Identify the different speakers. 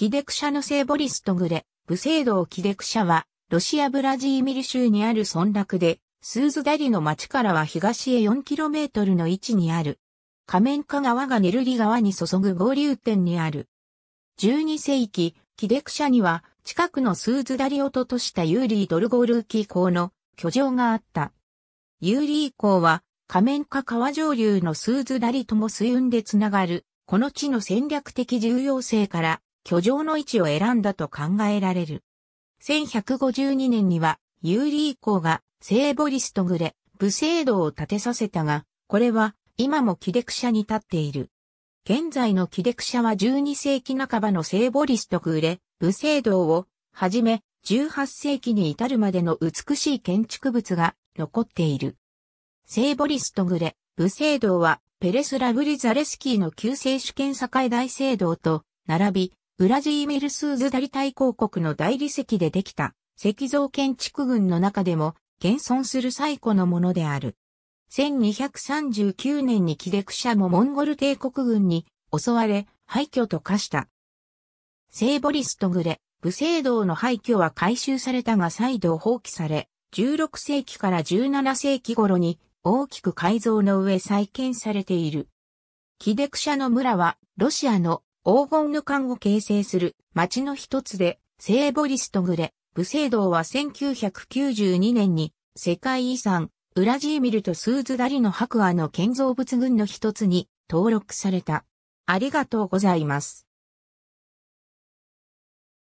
Speaker 1: キデクシャの聖ボリストグレ、ブセイドキデクシャは、ロシアブラジーミル州にある村落で、スーズダリの町からは東へ 4km の位置にある。仮面化川がネルリ川に注ぐ合流点にある。12世紀、キデクシャには、近くのスーズダリを落としたユーリー・ドルゴールーキー港の居城があった。ユーリー港は、仮面化川上流のスーズダリとも水運でつながる、この地の戦略的重要性から、居城の位置を選んだと考えられる。1152年には、ユーリー公が聖ボリスとグレ、武聖堂を建てさせたが、これは今もキデ者に立っている。現在のキデ者は12世紀半ばの聖ボリスとグレ、武聖堂をはじめ、18世紀に至るまでの美しい建築物が残っている。聖ボリスとグレ、武聖堂はペレス・ラブリザレスキーの旧聖主権境大聖堂と並び、ウラジーミルスーズダリ大公国の大理石でできた石像建築群の中でも現存する最古のものである。1239年にキデクシャもモンゴル帝国軍に襲われ廃墟と化した。聖ボリストグレ、武聖堂の廃墟は回収されたが再度放棄され、16世紀から17世紀頃に大きく改造の上再建されている。キデクシャの村はロシアの黄金の間を形成する町の一つで、聖ボリストグレ、武聖堂は1992年に世界遺産、ウラジーミルとスーズダリの白亜の建造物群の一つに登録された。ありがとうございます。